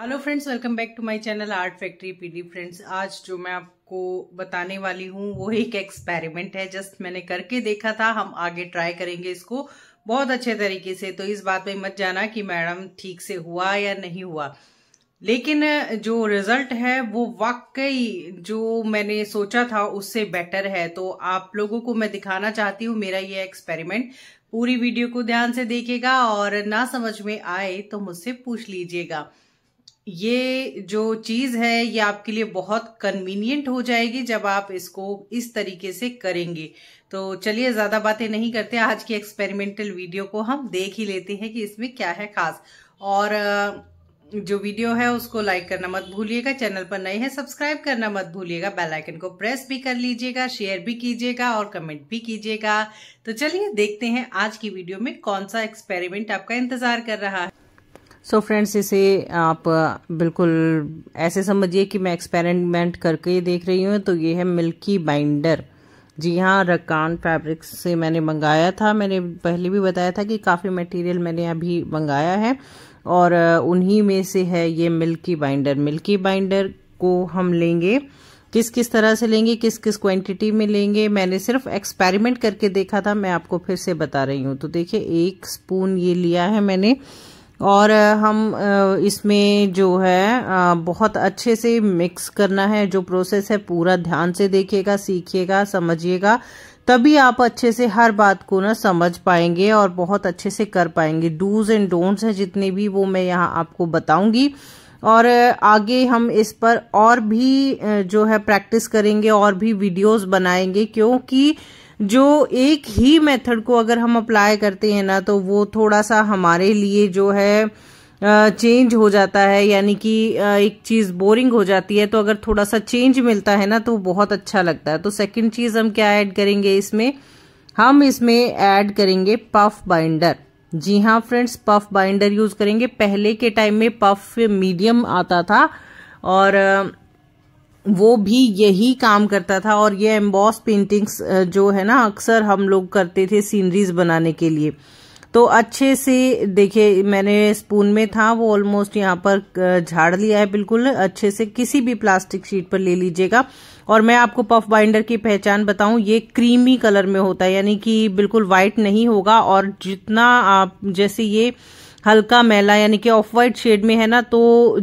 hello friends welcome back to my channel art factory P D friends आज जो मैं आपको बताने वाली हूँ वो एक एक्सपेरिमेंट है जस्ट मैंने करके देखा था हम आगे ट्राई करेंगे इसको बहुत अच्छे तरीके से तो इस बात पे मत जाना कि मैडम ठीक से हुआ या नहीं हुआ लेकिन जो रिजल्ट है वो वाकई जो मैंने सोचा था उससे बेटर है तो आप लोगों को मैं दिखाना चाहती हूँ मेरा ये एक्सपेरिमेंट पूरी वीडियो को ध्यान से देखेगा और ना समझ में आए तो मुझसे पूछ लीजिएगा ये जो चीज़ है ये आपके लिए बहुत कन्वीनियंट हो जाएगी जब आप इसको इस तरीके से करेंगे तो चलिए ज़्यादा बातें नहीं करते आज की एक्सपेरिमेंटल वीडियो को हम देख ही लेते हैं कि इसमें क्या है खास और जो वीडियो है उसको लाइक करना मत भूलिएगा चैनल पर नए हैं सब्सक्राइब करना मत भूलिएगा बेल आइकन को प्रेस भी कर लीजिएगा शेयर भी कीजिएगा और कमेंट भी कीजिएगा तो चलिए देखते हैं आज की वीडियो में कौन सा एक्सपेरिमेंट आपका इंतजार कर रहा है सो so फ्रेंड्स इसे आप बिल्कुल ऐसे समझिए कि मैं एक्सपेरिमेंट करके देख रही हूँ तो ये है मिल्की बाइंडर जी हाँ रकान फैब्रिक से मैंने मंगाया था मैंने पहले भी बताया था कि काफ़ी मटेरियल मैंने अभी मंगाया है और उन्हीं में से है ये मिल्की बाइंडर मिल्की बाइंडर को हम लेंगे किस किस तरह से लेंगे किस किस क्वांटिटी में लेंगे मैंने सिर्फ एक्सपेरिमेंट करके देखा था मैं आपको फिर से बता रही हूँ तो देखिए एक स्पून ये लिया है मैंने और हम इसमें जो है बहुत अच्छे से मिक्स करना है जो प्रोसेस है पूरा ध्यान से देखिएगा सीखिएगा समझिएगा तभी आप अच्छे से हर बात को ना समझ पाएंगे और बहुत अच्छे से कर पाएंगे डूज एंड डोंट्स हैं जितने भी वो मैं यहाँ आपको बताऊंगी और आगे हम इस पर और भी जो है प्रैक्टिस करेंगे और भी वीडियोस बनाएंगे क्योंकि जो एक ही मेथड को अगर हम अप्लाई करते हैं ना तो वो थोड़ा सा हमारे लिए जो है चेंज हो जाता है यानी कि एक चीज़ बोरिंग हो जाती है तो अगर थोड़ा सा चेंज मिलता है ना तो बहुत अच्छा लगता है तो सेकंड चीज़ हम क्या ऐड करेंगे इसमें हम इसमें ऐड करेंगे पफ बाइंडर जी हाँ फ्रेंड्स पफ बाइंडर यूज़ करेंगे पहले के टाइम में पफ मीडियम आता था और वो भी यही काम करता था और ये एम्बॉस पेंटिंग्स जो है ना अक्सर हम लोग करते थे सीनरीज बनाने के लिए तो अच्छे से देखिए मैंने स्पून में था वो ऑलमोस्ट यहाँ पर झाड़ लिया है बिल्कुल अच्छे से किसी भी प्लास्टिक शीट पर ले लीजिएगा और मैं आपको पफ बाइंडर की पहचान बताऊं ये क्रीमी कलर में होता है यानी कि बिल्कुल वाइट नहीं होगा और जितना आप जैसे ये हल्का मैला यानी कि ऑफ वाइट शेड में है ना तो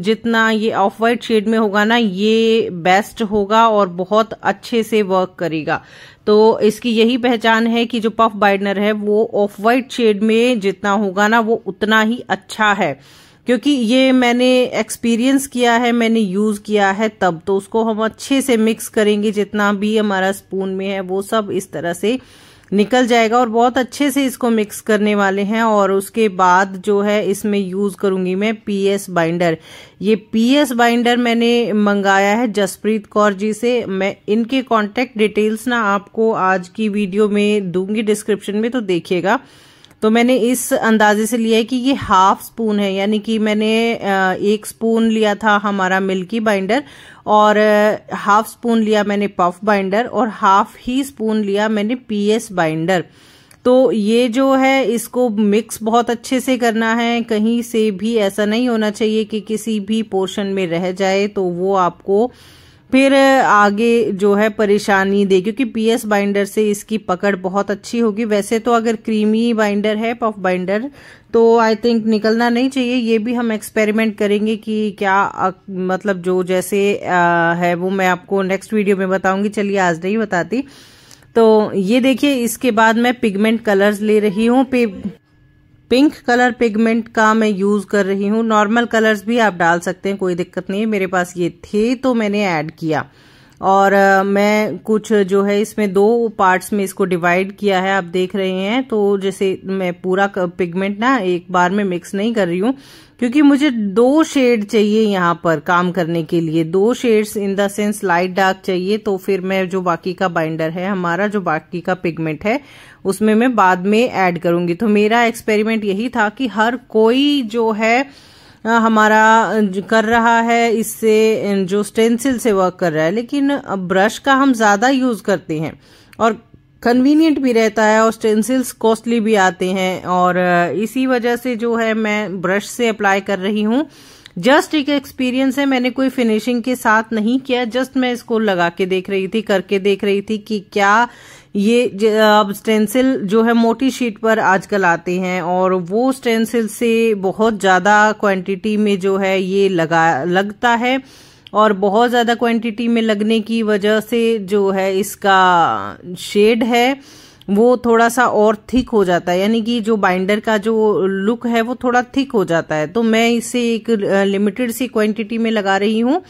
जितना ये ऑफ वाइट शेड में होगा ना ये बेस्ट होगा और बहुत अच्छे से वर्क करेगा तो इसकी यही पहचान है कि जो पफ बाइडनर है वो ऑफ वाइट शेड में जितना होगा ना वो उतना ही अच्छा है क्योंकि ये मैंने एक्सपीरियंस किया है मैंने यूज़ किया है तब तो उसको हम अच्छे से मिक्स करेंगे जितना भी हमारा स्पून में है वो सब इस तरह से निकल जाएगा और बहुत अच्छे से इसको मिक्स करने वाले हैं और उसके बाद जो है इसमें यूज़ करूंगी मैं पीएस बाइंडर ये पीएस बाइंडर मैंने मंगाया है जसप्रीत कौर जी से मैं इनके कांटेक्ट डिटेल्स ना आपको आज की वीडियो में दूंगी डिस्क्रिप्शन में तो देखिएगा तो मैंने इस अंदाजे से लिया है कि ये हाफ स्पून है यानी कि मैंने एक स्पून लिया था हमारा मिल्की बाइंडर और हाफ स्पून लिया मैंने पफ बाइंडर और हाफ ही स्पून लिया मैंने पीएस बाइंडर तो ये जो है इसको मिक्स बहुत अच्छे से करना है कहीं से भी ऐसा नहीं होना चाहिए कि किसी भी पोर्शन में रह जाए तो वो आपको फिर आगे जो है परेशानी दे क्योंकि पीएस बाइंडर से इसकी पकड़ बहुत अच्छी होगी वैसे तो अगर क्रीमी बाइंडर है पफ बाइंडर तो आई थिंक निकलना नहीं चाहिए ये भी हम एक्सपेरिमेंट करेंगे कि क्या अक, मतलब जो जैसे आ, है वो मैं आपको नेक्स्ट वीडियो में बताऊंगी चलिए आज नहीं बताती तो ये देखिए इसके बाद मैं पिगमेंट कलर्स ले रही हूँ पे पिंक कलर पिगमेंट का मैं यूज कर रही हूँ नॉर्मल कलर्स भी आप डाल सकते हैं कोई दिक्कत नहीं है मेरे पास ये थे तो मैंने ऐड किया और मैं कुछ जो है इसमें दो पार्ट्स में इसको डिवाइड किया है आप देख रहे हैं तो जैसे मैं पूरा पिगमेंट ना एक बार में मिक्स नहीं कर रही हूँ क्योंकि मुझे दो शेड चाहिए यहाँ पर काम करने के लिए दो shades in the sense light dark चाहिए तो फिर मैं जो बाकी का बाइंडर है हमारा जो बाकी का पिगमेंट है उसमें मैं बाद में ऐड करूंगी तो मेरा एक्सपेरिमेंट यही था कि हर कोई जो है हमारा कर रहा है इससे जो स्टेंसिल से वर्क कर रहा है लेकिन ब्रश का हम ज़्यादा यूज़ करते हैं और कन्वीनियंट भी रहता है और स्टेंसिल्स कॉस्टली भी आते हैं और इसी वजह से जो है मैं ब्रश से अप्लाई कर रही हूँ जस्ट एक एक्सपीरियंस है मैंने कोई फिनिशिंग के साथ नहीं किया जस्ट मैं इसको लगा के देख रही थी करके देख रही थी कि क्या ये अब स्टेंसिल जो है मोटी शीट पर आजकल आते हैं और वो स्टेंसिल से बहुत ज़्यादा क्वांटिटी में जो है ये लगा लगता है और बहुत ज़्यादा क्वांटिटी में लगने की वजह से जो है इसका शेड है वो थोड़ा सा और थिक हो जाता है यानी कि जो बाइंडर का जो लुक है वो थोड़ा थिक हो जाता है तो मैं इसे एक लिमिटेड सी क्वांटिटी में लगा रही हूँ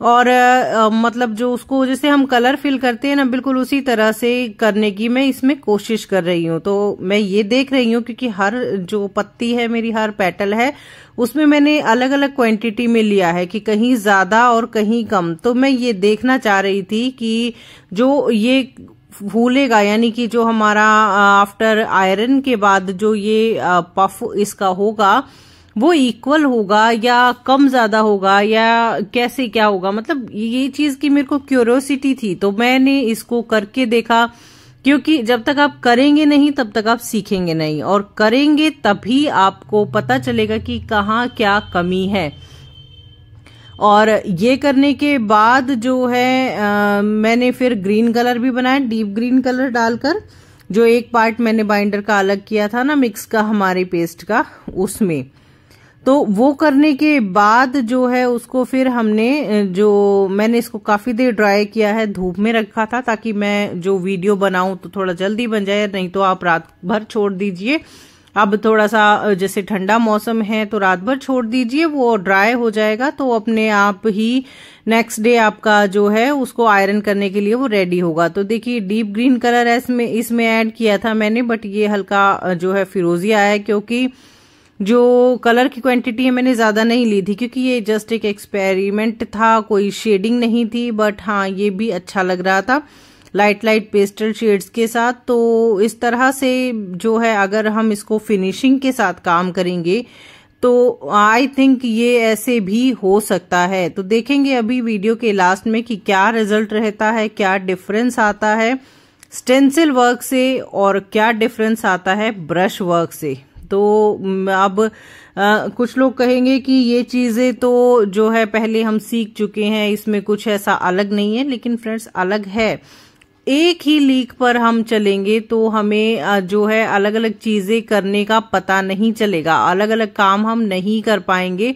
और आ, मतलब जो उसको जैसे हम कलर फिल करते हैं ना बिल्कुल उसी तरह से करने की मैं इसमें कोशिश कर रही हूँ तो मैं ये देख रही हूँ क्योंकि हर जो पत्ती है मेरी हर पेटल है उसमें मैंने अलग अलग क्वांटिटी में लिया है कि कहीं ज्यादा और कहीं कम तो मैं ये देखना चाह रही थी कि जो ये फूलेगा यानी कि जो हमारा आफ्टर आयरन के बाद जो ये पफ इसका होगा वो इक्वल होगा या कम ज्यादा होगा या कैसे क्या होगा मतलब ये चीज की मेरे को क्यूरोसिटी थी तो मैंने इसको करके देखा क्योंकि जब तक आप करेंगे नहीं तब तक आप सीखेंगे नहीं और करेंगे तभी आपको पता चलेगा कि कहाँ क्या कमी है और ये करने के बाद जो है आ, मैंने फिर ग्रीन कलर भी बनाया डीप ग्रीन कलर डालकर जो एक पार्ट मैंने बाइंडर का अलग किया था ना मिक्स का हमारे पेस्ट का उसमें तो वो करने के बाद जो है उसको फिर हमने जो मैंने इसको काफ़ी देर ड्राई किया है धूप में रखा था ताकि मैं जो वीडियो बनाऊं तो थोड़ा जल्दी बन जाए नहीं तो आप रात भर छोड़ दीजिए अब थोड़ा सा जैसे ठंडा मौसम है तो रात भर छोड़ दीजिए वो ड्राई हो जाएगा तो अपने आप ही नेक्स्ट डे आपका जो है उसको आयरन करने के लिए वो रेडी होगा तो देखिए डीप ग्रीन कलर इसमें इसमें ऐड किया था मैंने बट ये हल्का जो है फिरोजिया है क्योंकि जो कलर की क्वांटिटी है मैंने ज़्यादा नहीं ली थी क्योंकि ये जस्ट एक एक्सपेरिमेंट था कोई शेडिंग नहीं थी बट हाँ ये भी अच्छा लग रहा था लाइट लाइट पेस्टल शेड्स के साथ तो इस तरह से जो है अगर हम इसको फिनिशिंग के साथ काम करेंगे तो आई थिंक ये ऐसे भी हो सकता है तो देखेंगे अभी वीडियो के लास्ट में कि क्या रिजल्ट रहता है क्या डिफरेंस आता है स्टेंसिल वर्क से और क्या डिफरेंस आता है ब्रश वर्क से तो अब आ, कुछ लोग कहेंगे कि ये चीज़ें तो जो है पहले हम सीख चुके हैं इसमें कुछ ऐसा अलग नहीं है लेकिन फ्रेंड्स अलग है एक ही लीक पर हम चलेंगे तो हमें जो है अलग अलग चीज़ें करने का पता नहीं चलेगा अलग अलग काम हम नहीं कर पाएंगे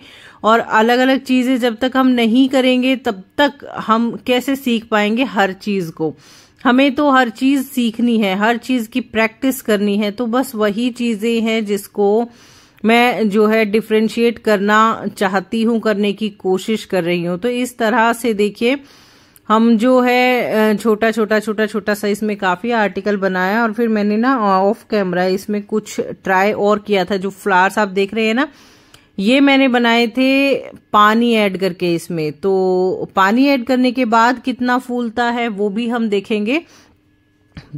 और अलग अलग चीज़ें जब तक हम नहीं करेंगे तब तक हम कैसे सीख पाएंगे हर चीज़ को हमें तो हर चीज सीखनी है हर चीज की प्रैक्टिस करनी है तो बस वही चीजें हैं जिसको मैं जो है डिफ्रेंशिएट करना चाहती हूँ करने की कोशिश कर रही हूँ तो इस तरह से देखिए हम जो है छोटा छोटा छोटा छोटा सा इसमें काफ़ी आर्टिकल बनाया और फिर मैंने ना ऑफ कैमरा इसमें कुछ ट्राई और किया था जो फ्लावर्स आप देख रहे हैं ना ये मैंने बनाए थे पानी ऐड करके इसमें तो पानी ऐड करने के बाद कितना फूलता है वो भी हम देखेंगे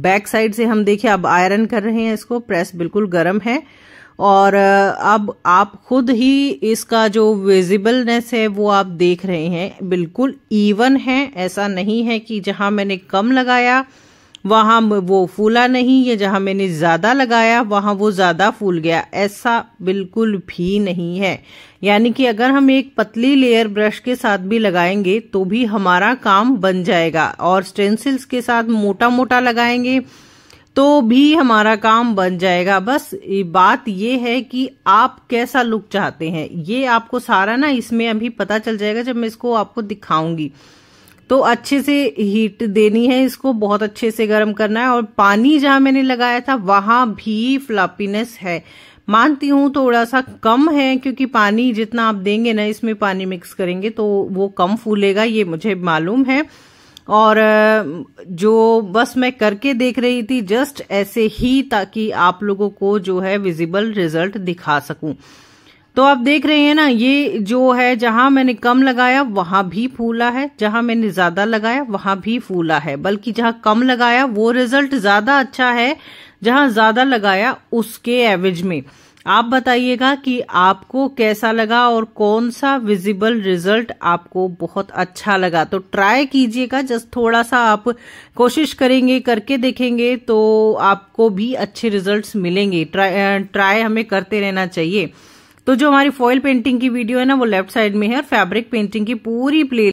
बैक साइड से हम देखे अब आयरन कर रहे हैं इसको प्रेस बिल्कुल गर्म है और अब आप खुद ही इसका जो विजिबलनेस है वो आप देख रहे हैं बिल्कुल इवन है ऐसा नहीं है कि जहां मैंने कम लगाया वहाँ वो फूला नहीं या जहाँ मैंने ज़्यादा लगाया वहाँ वो ज़्यादा फूल गया ऐसा बिल्कुल भी नहीं है यानी कि अगर हम एक पतली लेयर ब्रश के साथ भी लगाएंगे तो भी हमारा काम बन जाएगा और स्टेंसिल्स के साथ मोटा मोटा लगाएंगे तो भी हमारा काम बन जाएगा बस बात ये है कि आप कैसा लुक चाहते हैं ये आपको सारा ना इसमें अभी पता चल जाएगा जब मैं इसको आपको दिखाऊंगी तो अच्छे से हीट देनी है इसको बहुत अच्छे से गर्म करना है और पानी जहां मैंने लगाया था वहां भी फ्लापीनेस है मानती हूं थोड़ा सा कम है क्योंकि पानी जितना आप देंगे ना इसमें पानी मिक्स करेंगे तो वो कम फूलेगा ये मुझे मालूम है और जो बस मैं करके देख रही थी जस्ट ऐसे ही ताकि आप लोगों को जो है विजिबल रिजल्ट दिखा सकूं तो आप देख रहे हैं ना ये जो है जहां मैंने कम लगाया वहां भी फूला है जहां मैंने ज्यादा लगाया वहां भी फूला है बल्कि जहां कम लगाया वो रिजल्ट ज्यादा अच्छा है जहां ज्यादा लगाया उसके एवरेज में आप बताइएगा कि आपको कैसा लगा और कौन सा विजिबल रिजल्ट आपको बहुत अच्छा लगा तो ट्राई कीजिएगा जस्ट थोड़ा सा आप कोशिश करेंगे करके देखेंगे तो आपको भी अच्छे रिजल्ट्स मिलेंगे ट्राई ट्राई हमें करते रहना चाहिए तो जो हमारी फॉइल पेंटिंग की वीडियो है ना वो लेफ्ट साइड में है और फैब्रिक पेंटिंग की पूरी प्ले